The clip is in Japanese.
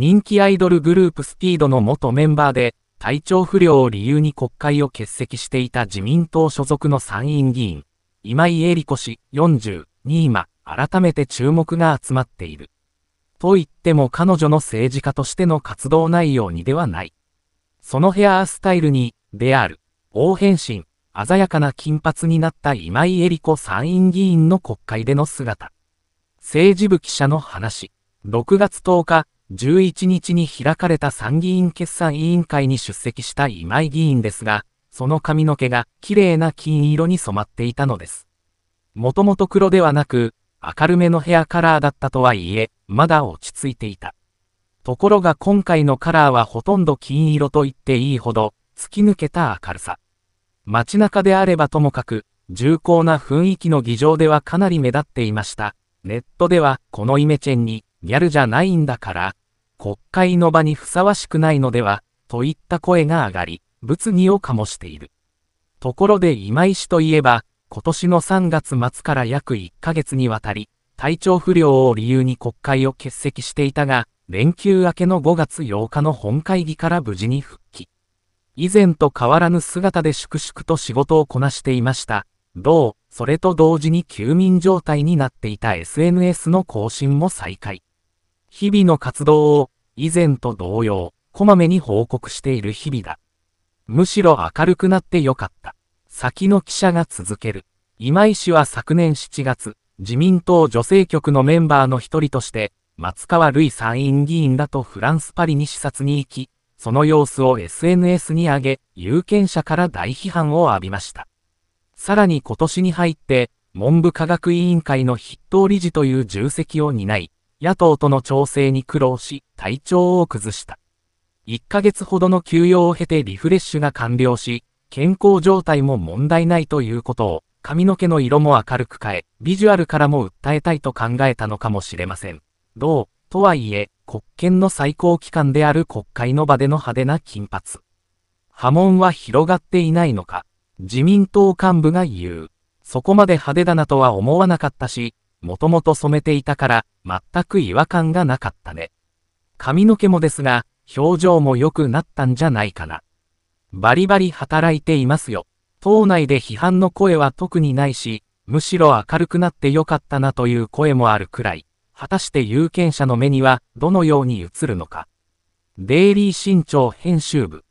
人気アイドルグループスピードの元メンバーで、体調不良を理由に国会を欠席していた自民党所属の参院議員、今井絵理子氏42今、改めて注目が集まっている。と言っても彼女の政治家としての活動内容にではない。そのヘアスタイルに、である、大変身、鮮やかな金髪になった今井絵理子参院議員の国会での姿。政治部記者の話。6月10日、11日に開かれた参議院決算委員会に出席した今井議員ですが、その髪の毛が綺麗な金色に染まっていたのです。もともと黒ではなく、明るめのヘアカラーだったとはいえ、まだ落ち着いていた。ところが今回のカラーはほとんど金色と言っていいほど、突き抜けた明るさ。街中であればともかく、重厚な雰囲気の議場ではかなり目立っていました。ネットでは、このイメチェンに、ギャルじゃないんだから、国会の場にふさわしくないのでは、といった声が上がり、物議を醸している。ところで今井氏といえば、今年の3月末から約1ヶ月にわたり、体調不良を理由に国会を欠席していたが、連休明けの5月8日の本会議から無事に復帰。以前と変わらぬ姿で粛々と仕事をこなしていました。どう、それと同時に休眠状態になっていた SNS の更新も再開。日々の活動を、以前と同様、こまめに報告している日々だ。むしろ明るくなってよかった。先の記者が続ける。今井氏は昨年7月、自民党女性局のメンバーの一人として、松川るい参院議員らとフランス・パリに視察に行き、その様子を SNS に上げ、有権者から大批判を浴びました。さらに今年に入って、文部科学委員会の筆頭理事という重責を担い、野党との調整に苦労し、体調を崩した。1ヶ月ほどの休養を経てリフレッシュが完了し、健康状態も問題ないということを、髪の毛の色も明るく変え、ビジュアルからも訴えたいと考えたのかもしれません。どう、とはいえ、国権の最高機関である国会の場での派手な金髪。波紋は広がっていないのか、自民党幹部が言う。そこまで派手だなとは思わなかったし、もともと染めていたから、全く違和感がなかったね。髪の毛もですが、表情も良くなったんじゃないかな。バリバリ働いていますよ。党内で批判の声は特にないし、むしろ明るくなって良かったなという声もあるくらい、果たして有権者の目にはどのように映るのか。デイリー新潮編集部